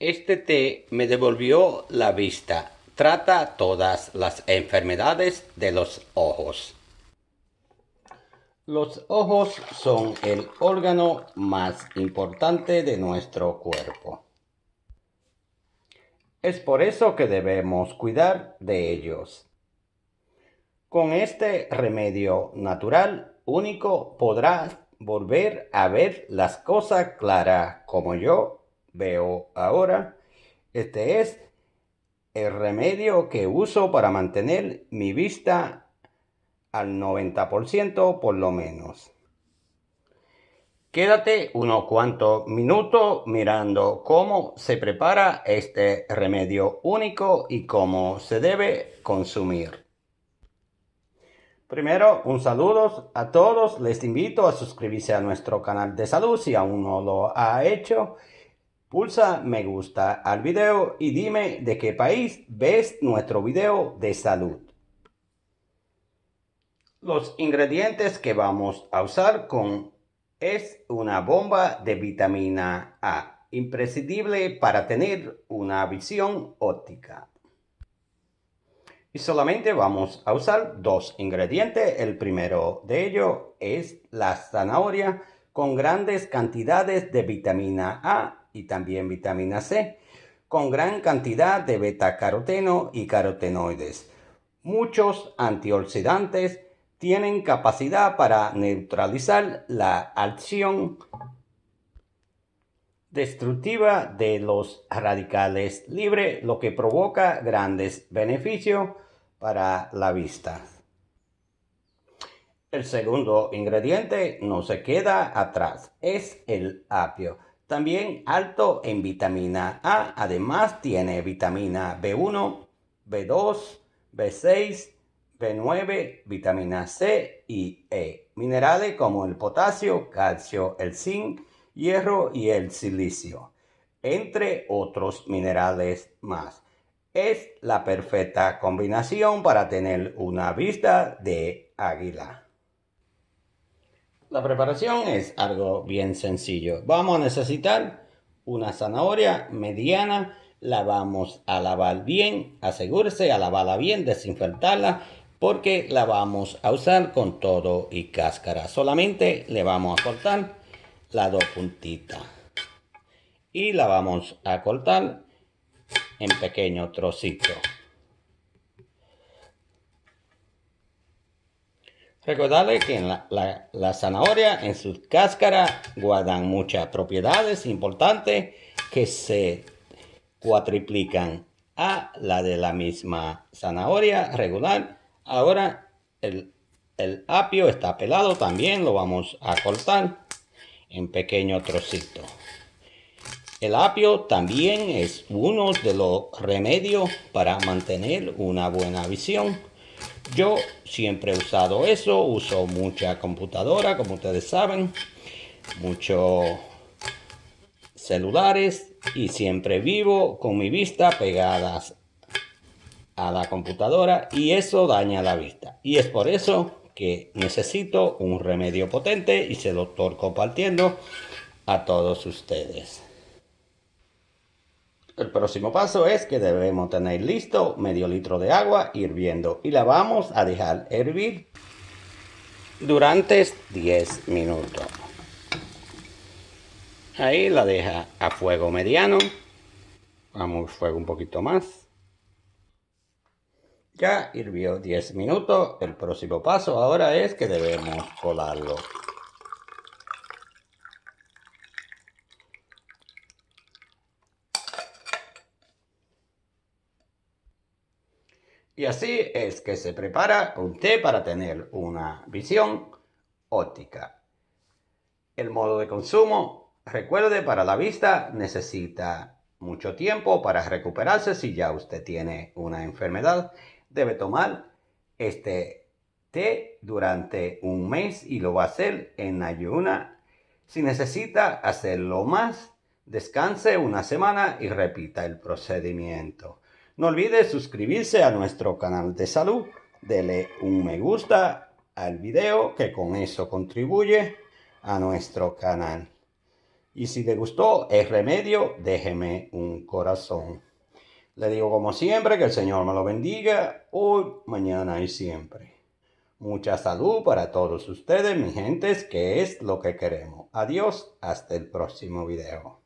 Este té me devolvió la vista. Trata todas las enfermedades de los ojos. Los ojos son el órgano más importante de nuestro cuerpo. Es por eso que debemos cuidar de ellos. Con este remedio natural único podrás volver a ver las cosas claras como yo veo ahora. Este es el remedio que uso para mantener mi vista al 90% por lo menos. Quédate unos cuantos minutos mirando cómo se prepara este remedio único y cómo se debe consumir. Primero, un saludo a todos. Les invito a suscribirse a nuestro canal de salud si aún no lo ha hecho. Pulsa me gusta al video y dime de qué país ves nuestro video de salud. Los ingredientes que vamos a usar con es una bomba de vitamina A, imprescindible para tener una visión óptica. Y solamente vamos a usar dos ingredientes. El primero de ellos es la zanahoria con grandes cantidades de vitamina A y también vitamina C, con gran cantidad de beta caroteno y carotenoides. Muchos antioxidantes tienen capacidad para neutralizar la acción destructiva de los radicales libres, lo que provoca grandes beneficios para la vista. El segundo ingrediente no se queda atrás, es el apio. También alto en vitamina A. Además tiene vitamina B1, B2, B6, B9, vitamina C y E. Minerales como el potasio, calcio, el zinc, hierro y el silicio, entre otros minerales más. Es la perfecta combinación para tener una vista de águila. La preparación es algo bien sencillo. Vamos a necesitar una zanahoria mediana, la vamos a lavar bien, asegúrese a lavarla bien, desinfectarla, porque la vamos a usar con todo y cáscara. Solamente le vamos a cortar la dos puntitas y la vamos a cortar en pequeño trocito. Recordarle que la, zanahoria en su cáscara guardan muchas propiedades importantes que se cuatriplican a la de la misma zanahoria regular. Ahora el, el apio está pelado, también lo vamos a cortar en pequeño trocito. El apio también es uno de los remedios para mantener una buena visión yo siempre he usado eso, uso mucha computadora, como ustedes saben, muchos celulares y siempre vivo con mi vista pegada a la computadora y eso daña la vista. Y es por eso que necesito un remedio potente y se lo estoy compartiendo a todos ustedes. El próximo paso es que debemos tener listo medio litro de agua hirviendo y la vamos a dejar hervir durante 10 minutos. Ahí la deja a fuego mediano. Vamos fuego un poquito más. Ya hirvió 10 minutos. El próximo paso ahora es que debemos colarlo Y así es que se prepara un té para tener una visión óptica. El modo de consumo, recuerde, para la vista necesita mucho tiempo para recuperarse. Si ya usted tiene una enfermedad, debe tomar este té durante un mes y lo va a hacer en ayuna. Si necesita hacerlo más, descanse una semana y repita el procedimiento. No olvides suscribirse a nuestro canal de salud, dele un me gusta al video que con eso contribuye a nuestro canal. Y si te gustó el remedio, déjeme un corazón. Le digo como siempre que el Señor me lo bendiga hoy, mañana y siempre. Mucha salud para todos ustedes, mi gentes, que es lo que queremos. Adiós, hasta el próximo video.